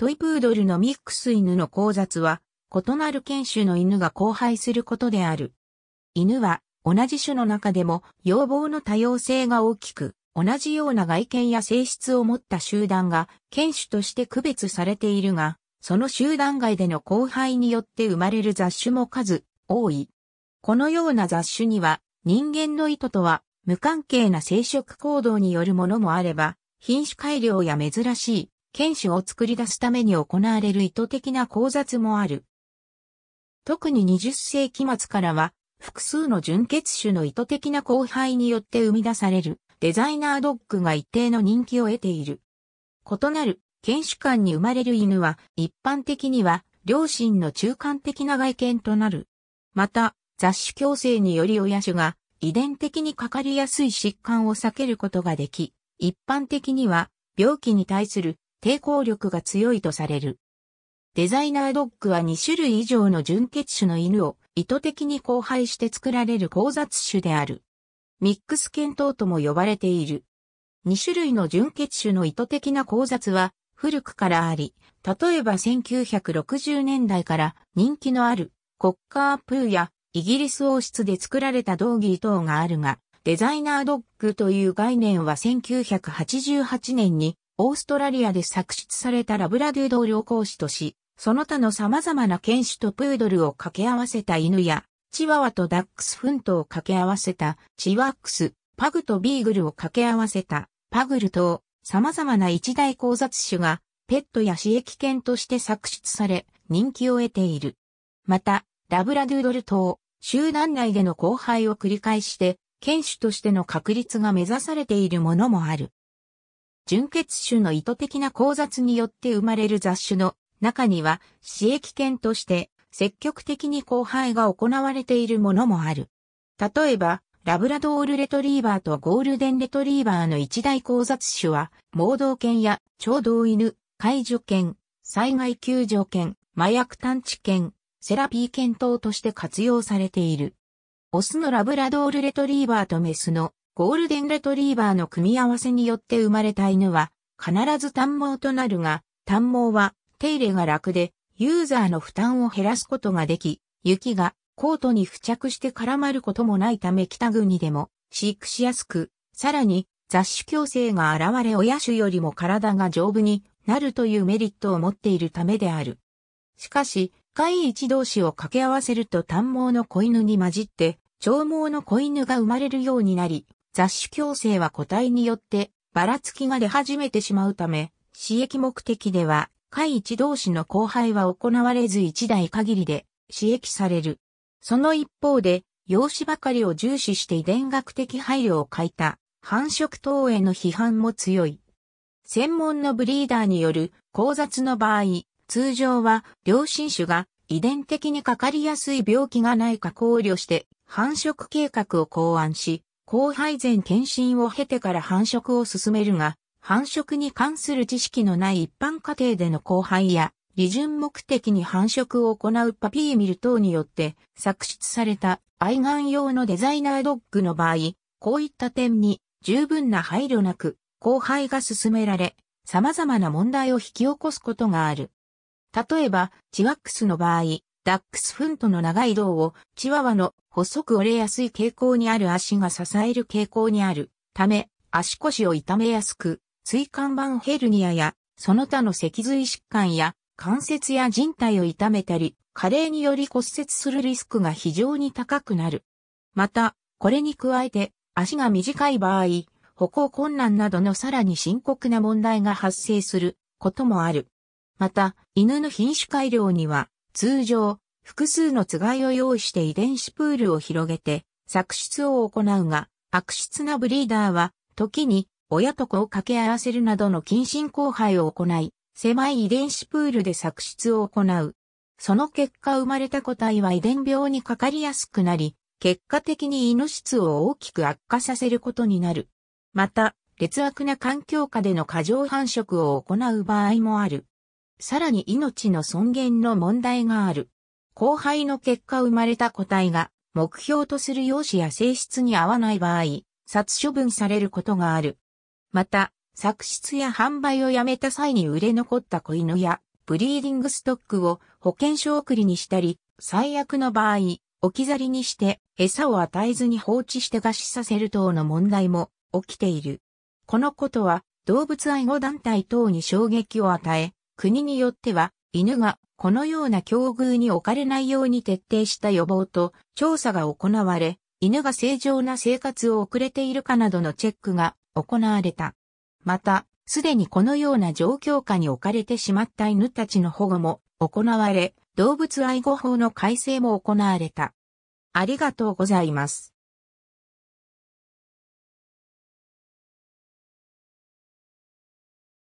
トイプードルのミックス犬の交雑は、異なる犬種の犬が交配することである。犬は、同じ種の中でも、要望の多様性が大きく、同じような外見や性質を持った集団が、犬種として区別されているが、その集団外での交配によって生まれる雑種も数、多い。このような雑種には、人間の意図とは無関係な生殖行動によるものもあれば、品種改良や珍しい犬種を作り出すために行われる意図的な考察もある。特に20世紀末からは、複数の純血種の意図的な交配によって生み出されるデザイナードッグが一定の人気を得ている。異なる犬種間に生まれる犬は一般的には両親の中間的な外見となる。また、雑種矯正により親種が遺伝的にかかりやすい疾患を避けることができ、一般的には病気に対する抵抗力が強いとされる。デザイナードッグは2種類以上の純血種の犬を意図的に交配して作られる交雑種である。ミックス犬等とも呼ばれている。2種類の純血種の意図的な交雑は古くからあり、例えば1960年代から人気のあるコッカープーやイギリス王室で作られた道義等があるが、デザイナードッグという概念は1988年にオーストラリアで作出されたラブラドゥードを良好とし、その他の様々な犬種とプードルを掛け合わせた犬や、チワワとダックスフントを掛け合わせたチワックス、パグとビーグルを掛け合わせたパグル等、様々な一大交雑種が、ペットや刺激犬として作出され、人気を得ている。また、ラブラドゥードル等、集団内での交配を繰り返して、犬種としての確立が目指されているものもある。純血種の意図的な交雑によって生まれる雑種の中には、刺激犬として積極的に交配が行われているものもある。例えば、ラブラドールレトリーバーとゴールデンレトリーバーの一大交雑種は、盲導犬や超導犬、介助犬、災害救助犬、麻薬探知犬、セラピー犬等として活用されている。オスのラブラドールレトリーバーとメスのゴールデンレトリーバーの組み合わせによって生まれた犬は、必ず短毛となるが、短毛は手入れが楽で、ユーザーの負担を減らすことができ、雪がコートに付着して絡まることもないため北国でも飼育しやすく、さらに雑種矯正が現れ親種よりも体が丈夫になるというメリットを持っているためである。しかし、会一同士を掛け合わせると短毛の子犬に混じって、長毛の子犬が生まれるようになり、雑種矯正は個体によってばらつきが出始めてしまうため、刺激目的では、下一同士の交配は行われず一代限りで、刺激される。その一方で、容姿ばかりを重視して遺伝学的配慮を欠いた繁殖等への批判も強い。専門のブリーダーによる交雑の場合、通常は両親種が遺伝的にかかりやすい病気がないか考慮して繁殖計画を考案し、後輩前検診を経てから繁殖を進めるが、繁殖に関する知識のない一般家庭での交配や、利潤目的に繁殖を行うパピーミル等によって作出された愛玩用のデザイナードッグの場合、こういった点に十分な配慮なく、交配が進められ、様々な問題を引き起こすことがある。例えば、チワックスの場合、ダックスフントの長い胴を、チワワの細く折れやすい傾向にある足が支える傾向にあるため、足腰を痛めやすく、椎間板ヘルニアや、その他の脊髄疾患や、関節や人体を痛めたり、加齢により骨折するリスクが非常に高くなる。また、これに加えて、足が短い場合、歩行困難などのさらに深刻な問題が発生することもある。また、犬の品種改良には、通常、複数のつがいを用意して遺伝子プールを広げて、作出を行うが、悪質なブリーダーは、時に、親と子を掛け合わせるなどの近親交配を行い、狭い遺伝子プールで作出を行う。その結果生まれた個体は遺伝病にかかりやすくなり、結果的に犬質を大きく悪化させることになる。また、劣悪な環境下での過剰繁殖を行う場合もある。さらに命の尊厳の問題がある。後輩の結果生まれた個体が目標とする容姿や性質に合わない場合、殺処分されることがある。また、作出や販売をやめた際に売れ残った子犬やブリーディングストックを保険証送りにしたり、最悪の場合、置き去りにして餌を与えずに放置して餓死させる等の問題も起きている。このことは動物愛護団体等に衝撃を与え、国によっては、犬がこのような境遇に置かれないように徹底した予防と調査が行われ、犬が正常な生活を送れているかなどのチェックが行われた。また、すでにこのような状況下に置かれてしまった犬たちの保護も行われ、動物愛護法の改正も行われた。ありがとうございます。